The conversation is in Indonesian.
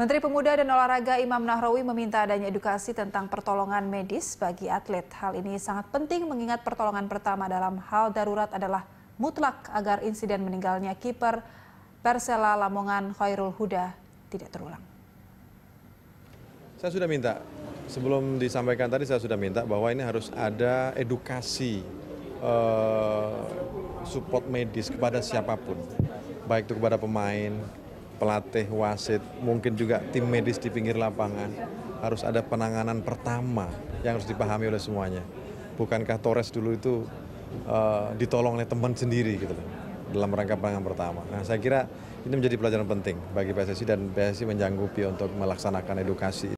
Menteri Pemuda dan Olahraga Imam Nahrawi meminta adanya edukasi tentang pertolongan medis bagi atlet. Hal ini sangat penting mengingat pertolongan pertama dalam hal darurat adalah mutlak agar insiden meninggalnya kiper Persela Lamongan Khairul Huda tidak terulang. Saya sudah minta, sebelum disampaikan tadi saya sudah minta bahwa ini harus ada edukasi eh, support medis kepada siapapun, baik itu kepada pemain, pelatih, wasit, mungkin juga tim medis di pinggir lapangan harus ada penanganan pertama yang harus dipahami oleh semuanya. Bukankah Torres dulu itu uh, ditolong oleh teman sendiri gitu loh dalam rangka penanganan pertama. Nah, saya kira ini menjadi pelajaran penting bagi PSSI dan PSSI menjanggupi untuk melaksanakan edukasi.